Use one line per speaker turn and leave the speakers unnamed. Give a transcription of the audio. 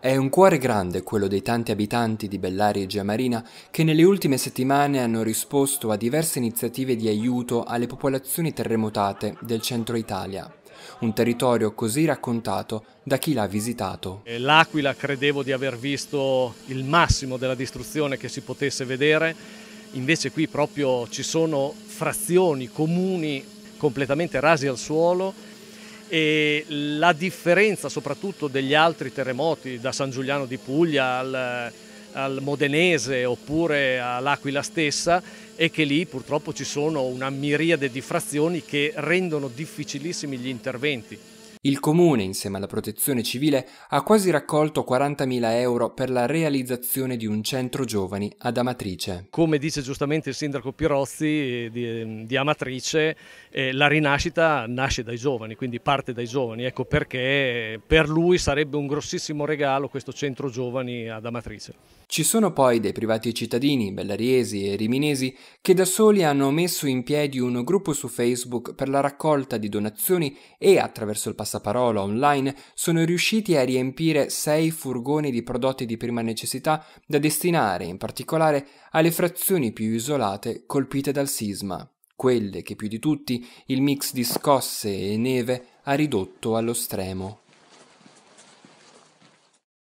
È un cuore grande quello dei tanti abitanti di Bellari e Giamarina che nelle ultime settimane hanno risposto a diverse iniziative di aiuto alle popolazioni terremotate del centro Italia. Un territorio così raccontato da chi l'ha visitato.
L'Aquila credevo di aver visto il massimo della distruzione che si potesse vedere, invece qui proprio ci sono frazioni, comuni completamente rasi al suolo e la differenza soprattutto degli altri terremoti, da San Giuliano di Puglia al, al Modenese oppure all'Aquila stessa, è che lì purtroppo ci sono una miriade di frazioni che rendono difficilissimi gli interventi.
Il comune, insieme alla protezione civile, ha quasi raccolto 40.000 euro per la realizzazione di un centro giovani ad Amatrice.
Come dice giustamente il sindaco Pirozzi eh, di, ehm, di Amatrice, eh, la rinascita nasce dai giovani, quindi parte dai giovani. Ecco perché eh, per lui sarebbe un grossissimo regalo questo centro giovani ad Amatrice.
Ci sono poi dei privati cittadini, bellariesi e riminesi, che da soli hanno messo in piedi un gruppo su Facebook per la raccolta di donazioni e, attraverso il passaparola online, sono riusciti a riempire sei furgoni di prodotti di prima necessità da destinare in particolare alle frazioni più isolate colpite dal sisma, quelle che più di tutti il mix di scosse e neve ha ridotto allo stremo.